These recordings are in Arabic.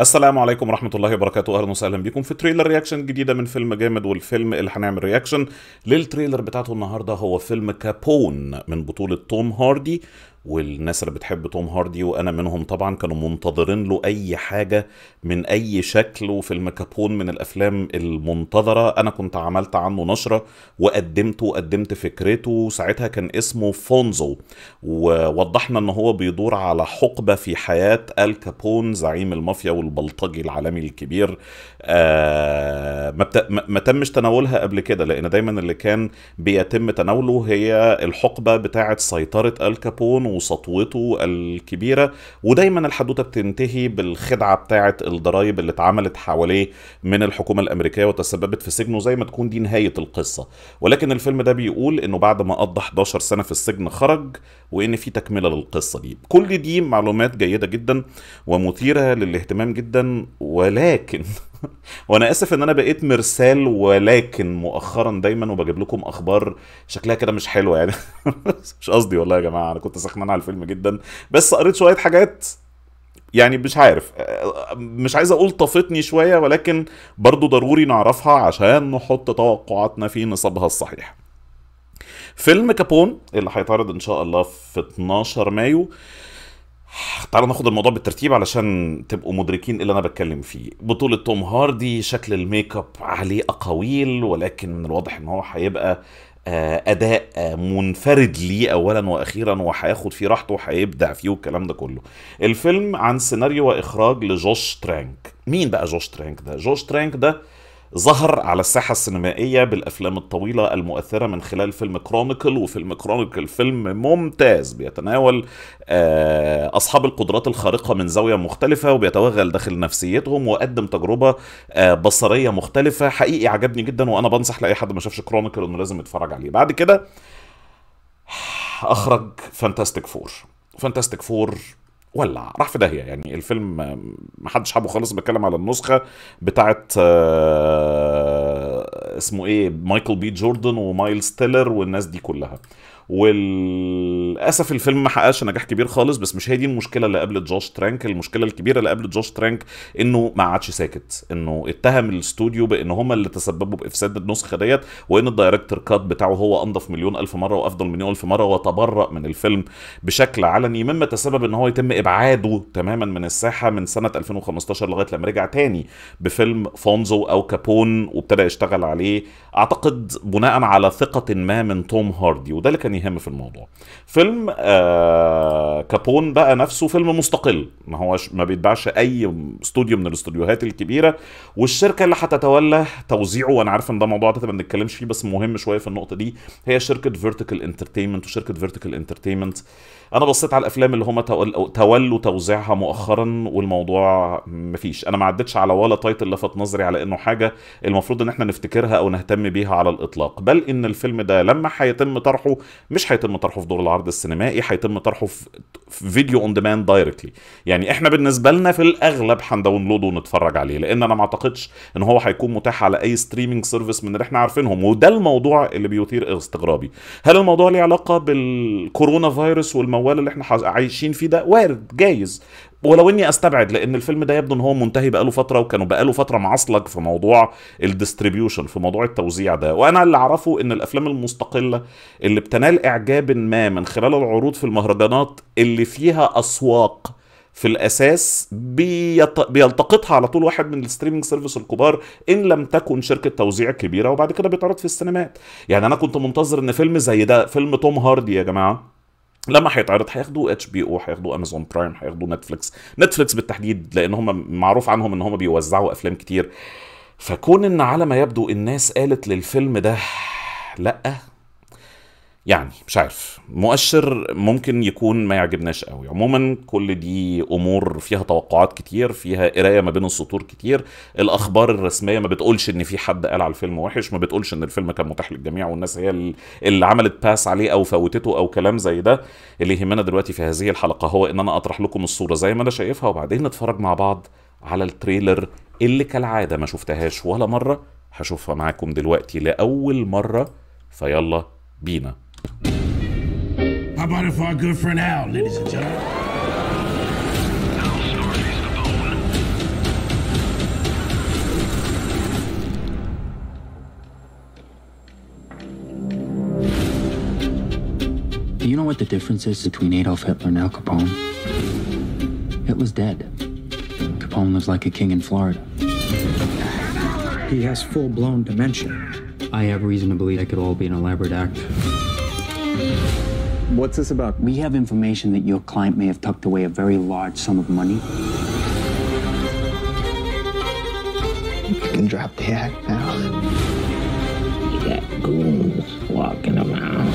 السلام عليكم ورحمة الله وبركاته أهلا وسهلا بيكم في تريلر رياكشن جديدة من فيلم جامد والفيلم اللي هنعمل رياكشن للتريلر بتاعته النهاردة هو فيلم كابون من بطولة توم هاردي والناس اللي بتحب توم هاردي وانا منهم طبعا كانوا منتظرين له اي حاجه من اي شكل وفيلم كابون من الافلام المنتظره انا كنت عملت عنه نشره وقدمته وقدمت فكرته ساعتها كان اسمه فونزو ووضحنا ان هو بيدور على حقبه في حياه الكابون زعيم المافيا والبلطجي العالمي الكبير آه ما, بت... ما تمش تناولها قبل كده لان دايما اللي كان بيتم تناوله هي الحقبه بتاعه سيطره الكابون وسطوته الكبيرة ودايما الحدوتة بتنتهي بالخدعة بتاعة الضرايب اللي اتعملت حواليه من الحكومة الأمريكية وتسببت في سجنه زي ما تكون دي نهاية القصة ولكن الفيلم ده بيقول إنه بعد ما قضى 11 سنة في السجن خرج وإن في تكملة للقصة دي كل دي معلومات جيدة جدا ومثيرة للاهتمام جدا ولكن وانا اسف ان انا بقيت مرسال ولكن مؤخرا دايما وبجيب لكم اخبار شكلها كده مش حلوه يعني مش قصدي والله يا جماعه انا كنت سخنان على الفيلم جدا بس قريت شويه حاجات يعني مش عارف مش عايز اقول طفتني شويه ولكن برضو ضروري نعرفها عشان نحط توقعاتنا في نصابها الصحيح فيلم كابون اللي هيتعرض ان شاء الله في 12 مايو تعالوا ناخد الموضوع بالترتيب علشان تبقوا مدركين إيه اللي انا بتكلم فيه بطولة توم هاردي شكل الميك اب عليه اقاويل ولكن من الواضح ان هو هيبقى آه، اداء آه، منفرد ليه اولا واخيرا وهياخد فيه راحته وهيبدع فيه والكلام ده كله الفيلم عن سيناريو واخراج لجوش ترانك مين بقى جوش ترانك ده جوش ترانك ده ظهر على الساحة السينمائية بالأفلام الطويلة المؤثرة من خلال فيلم كرونيكل وفيلم كرونيكل فيلم ممتاز بيتناول آه، أصحاب القدرات الخارقة من زاوية مختلفة وبيتوغل داخل نفسيتهم وقدم تجربة آه، بصرية مختلفة حقيقي عجبني جدا وأنا بنصح لأي حد ما شافش كرونيكل إنه لازم يتفرج عليه بعد كده آه، أخرج فانتاستيك فور فانتاستيك فور ولع راح في داهيه يعني الفيلم ما حدش حابه خالص بتكلم على النسخه بتاعه آه، اسمه ايه مايكل بي جوردن ومايل ستيلر والناس دي كلها وللاسف الفيلم ما حققش نجاح كبير خالص بس مش هي دي المشكله اللي قابلت جوش ترانك المشكله الكبيره اللي قابلت جوش ترانك انه ما عادش ساكت انه اتهم الاستوديو بان هم اللي تسببوا بافساد النسخه ديت وان الدايركتور كات بتاعه هو انضف مليون الف مره وافضل مليون الف مره وتبرأ من الفيلم بشكل علني مما تسبب ان هو يتم ابعاده تماما من الساحه من سنه 2015 لغايه لما رجع تاني بفيلم فونزو او كابون وابتدى يشتغل عليه اعتقد بناء على ثقه ما من توم هاردي وده اللي كان كان يهم في الموضوع فيلم آه كابون بقى نفسه فيلم مستقل ما هو ما بيتباعش اي استوديو من الاستوديوهات الكبيره والشركه اللي هتتولى توزيعه وانا عارف ان ده موضوع ما بنتكلمش فيه بس مهم شويه في النقطه دي هي شركه فيرتيكال انترتينمنت وشركه فيرتيكال انترتينمنت انا بصيت على الافلام اللي هم تولوا توزيعها مؤخرا والموضوع مفيش انا ما عدتش على ولا تايتل لفت نظري على انه حاجه المفروض ان احنا نفتكرها او نهتم بيها على الاطلاق بل ان الفيلم ده لما هيتم طرحه مش هيتم طرحه في دور العرض السينمائي هيتم طرحه في فيديو اون ديماند دايركتلي يعني احنا بالنسبه لنا في الاغلب هنداونلوده ونتفرج عليه لان انا ما اعتقدش ان هو هيكون متاح على اي ستريمينج سيرفيس من اللي احنا عارفينهم وده الموضوع اللي بيثير استغرابي هل الموضوع ليه علاقه بالكورونا فايروس والموال اللي احنا عايشين فيه ده وارد جايز ولو اني استبعد لان الفيلم ده يبدو ان هو منتهي بقاله فتره وكانوا بقاله فتره معصلك في موضوع الديستريبيوشن في موضوع التوزيع ده وانا اللي اعرفه ان الافلام المستقله اللي بتنال اعجاب ما من خلال العروض في المهرجانات اللي فيها اسواق في الاساس بيط... بيلتقطها على طول واحد من الستريمنج سيرفيس الكبار ان لم تكن شركه توزيع كبيره وبعد كده بيتعرض في السينمات يعني انا كنت منتظر ان فيلم زي ده فيلم توم هاردي يا جماعه لما حيتعرض حياخدوا اتش بي او حياخدوا امازون برايم حياخدوا نتفليكس نتفليكس بالتحديد لان هم معروف عنهم ان هم بيوزعوا افلام كتير فكون ان على ما يبدو الناس قالت للفيلم ده لا يعني مش عارف مؤشر ممكن يكون ما يعجبناش قوي عموما كل دي امور فيها توقعات كتير فيها قرايه ما بين السطور كتير الاخبار الرسميه ما بتقولش ان في حد قال على الفيلم وحش ما بتقولش ان الفيلم كان متاح للجميع والناس هي اللي عملت باس عليه او فوتته او كلام زي ده اللي يهمنا دلوقتي في هذه الحلقه هو ان انا اطرح لكم الصوره زي ما انا شايفها وبعدين نتفرج مع بعض على التريلر اللي كالعاده ما شفتهاش ولا مره هشوفها معاكم دلوقتي لاول مره فيلا بينا How about if our good friend Al, ladies and gentlemen? Do you know what the difference is between Adolf Hitler and Al Capone? Hitler's dead. Capone lives like a king in Florida. He has full-blown dementia. I have reason to believe that could all be an elaborate act. What's this about? We have information that your client may have tucked away a very large sum of money. You can drop the act now. You got goons walking around.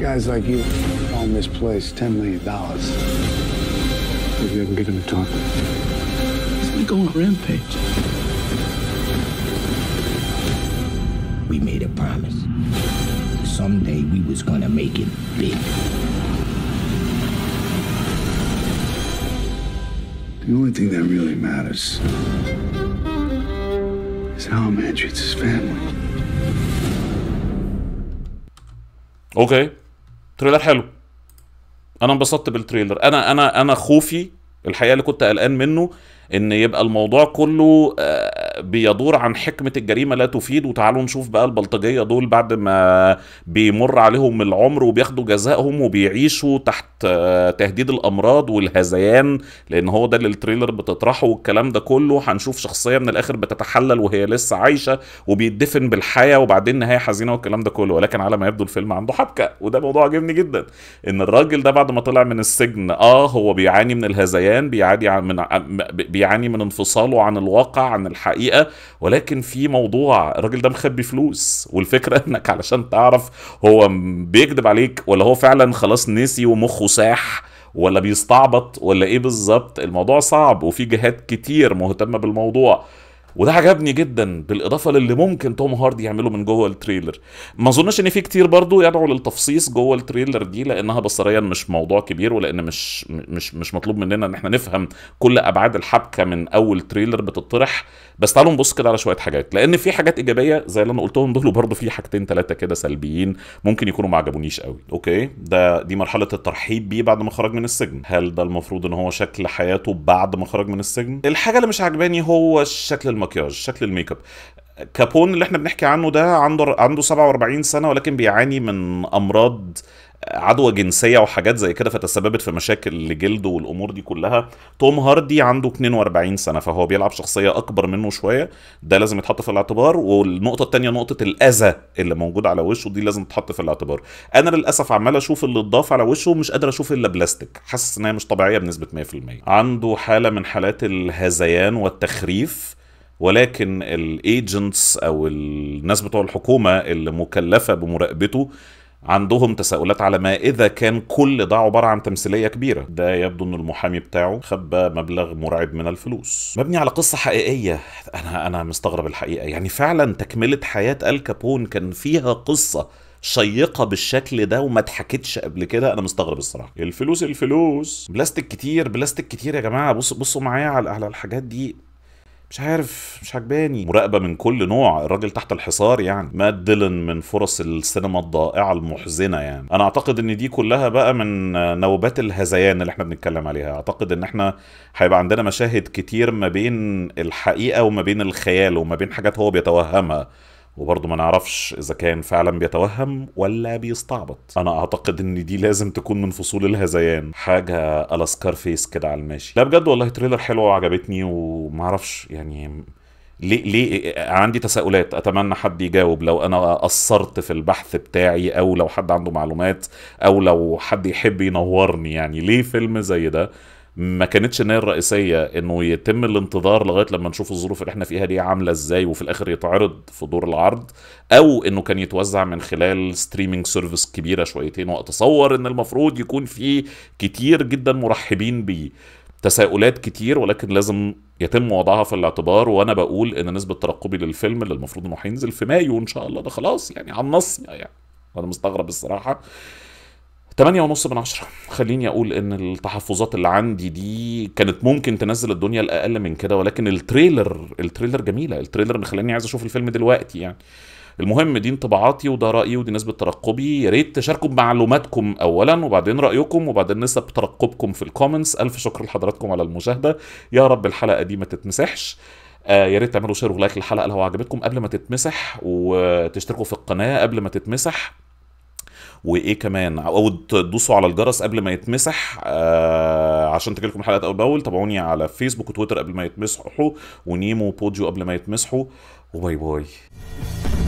Guys like you own this place $10 million because we haven't given the talk. He's gonna go on rampage. We made a promise. Someday we was gonna make it big. The only thing that really matters is how a man treats his family. اوكي تريلر حلو انا انبسطت بالتريلر انا انا انا خوفي الحقيقه اللي كنت قلقان منه ان يبقى الموضوع كله آه، بيدور عن حكمه الجريمه لا تفيد وتعالوا نشوف بقى البلطجيه دول بعد ما بيمر عليهم العمر وبياخدوا جزائهم وبيعيشوا تحت آه، تهديد الامراض والهذيان لان هو ده اللي التريلر بتطرحه والكلام ده كله هنشوف شخصيه من الاخر بتتحلل وهي لسه عايشه وبيدفن بالحياه وبعدين نهايه حزينه والكلام ده كله ولكن على ما يبدو الفيلم عنده حبكه وده موضوع عجبني جدا ان الراجل ده بعد ما طلع من السجن اه هو بيعاني من الهذيان بيعاني من بيعاني من انفصاله عن الواقع عن الحقيقه ولكن في موضوع الراجل ده مخبي فلوس والفكره انك علشان تعرف هو بيكذب عليك ولا هو فعلا خلاص نسي ومخه ساح ولا بيستعبط ولا ايه بالظبط الموضوع صعب وفي جهات كتير مهتمه بالموضوع وده عجبني جدا بالاضافه للي ممكن توم هارد يعمله من جوه التريلر ما اظنش ان في كتير برضو يدعو للتفصيص جوه التريلر دي لانها بصريا مش موضوع كبير ولان مش مش مش مطلوب مننا ان احنا نفهم كل ابعاد الحبكه من اول تريلر بتطرح بس تعالوا نبص كده على شويه حاجات لان في حاجات ايجابيه زي اللي انا قلتهم دول برضو في حاجتين ثلاثه كده سلبيين ممكن يكونوا ما عجبونيش قوي اوكي ده دي مرحله الترحيب بيه بعد ما خرج من السجن هل ده المفروض ان هو شكل حياته بعد ما خرج من السجن الحاجه اللي مش عجباني هو الشكل الم... المكياج شكل الميك اب كابون اللي احنا بنحكي عنه ده عنده عنده 47 سنه ولكن بيعاني من امراض عدوى جنسيه وحاجات زي كده فتسببت في مشاكل لجلده والامور دي كلها توم هاردي عنده 42 سنه فهو بيلعب شخصيه اكبر منه شويه ده لازم يتحط في الاعتبار والنقطه الثانيه نقطه الاذى اللي موجود على وشه دي لازم تتحط في الاعتبار انا للاسف عمال اشوف اللي اتضاف على وشه مش قادر اشوف الا بلاستيك حاسس ان هي مش طبيعيه بنسبه 100% عنده حاله من حالات الهذيان والتخريف ولكن الايجنتس او الناس بتوع الحكومه اللي مكلفه بمراقبته عندهم تساؤلات على ما اذا كان كل ده عباره عن تمثيليه كبيره ده يبدو ان المحامي بتاعه خبى مبلغ مرعب من الفلوس مبني على قصه حقيقيه انا انا مستغرب الحقيقه يعني فعلا تكمله حياه الكابون كان فيها قصه شيقه بالشكل ده وما اتحكتش قبل كده انا مستغرب الصراحه الفلوس الفلوس بلاستيك كتير بلاستيك كتير يا جماعه بص بصوا معايا على على الحاجات دي مش عارف مش عجباني مراقبه من كل نوع الراجل تحت الحصار يعني ما ديلن من فرص السينما الضائعه المحزنه يعني انا اعتقد ان دي كلها بقى من نوبات الهذيان اللي احنا بنتكلم عليها اعتقد ان احنا هيبقى عندنا مشاهد كتير ما بين الحقيقه وما بين الخيال وما بين حاجات هو بيتوهمها وبرضه ما نعرفش اذا كان فعلا بيتوهم ولا بيستعبط انا اعتقد ان دي لازم تكون من فصول الهذيان حاجه الاسكار فيس كده على الماشي لا بجد والله تريلر حلوه وعجبتني ومعرفش يعني ليه ليه عندي تساؤلات اتمنى حد يجاوب لو انا قصرت في البحث بتاعي او لو حد عنده معلومات او لو حد يحب ينورني يعني ليه فيلم زي ده ما كانتش النية الرئيسية انه يتم الانتظار لغاية لما نشوف الظروف اللي احنا فيها دي عاملة ازاي وفي الاخر يتعرض في دور العرض او انه كان يتوزع من خلال ستريمينج سيرفيس كبيرة شويتين واتصور ان المفروض يكون في كتير جدا مرحبين بيه تساؤلات كتير ولكن لازم يتم وضعها في الاعتبار وانا بقول ان نسبه ترقبي للفيلم اللي المفروض انه هينزل في مايو ان شاء الله ده خلاص يعني على النص يعني انا مستغرب الصراحه تمانية ونص من عشرة خليني أقول إن التحفظات اللي عندي دي كانت ممكن تنزل الدنيا الأقل من كده ولكن التريلر التريلر جميلة التريلر مخليني عايز أشوف الفيلم دلوقتي يعني المهم دي انطباعاتي وده رأيي ودي نسبة ترقبي يا ريت تشاركوا بمعلوماتكم أولا وبعدين رأيكم وبعدين نسب ترقبكم في الكومنتس ألف شكر لحضراتكم على المشاهدة يا رب الحلقة دي ما تتمسحش آه يا ريت تعملوا شير ولايك للحلقه لو عجبتكم قبل ما تتمسح وتشتركوا في القناه قبل ما تتمسح وايه كمان او تدوسوا على الجرس قبل ما يتمسح آه عشان تجيلكم الحلقات اول باول تابعوني على فيسبوك وتويتر قبل ما يتمسحوا ونيمو بوديو قبل ما يتمسحوا وباي باي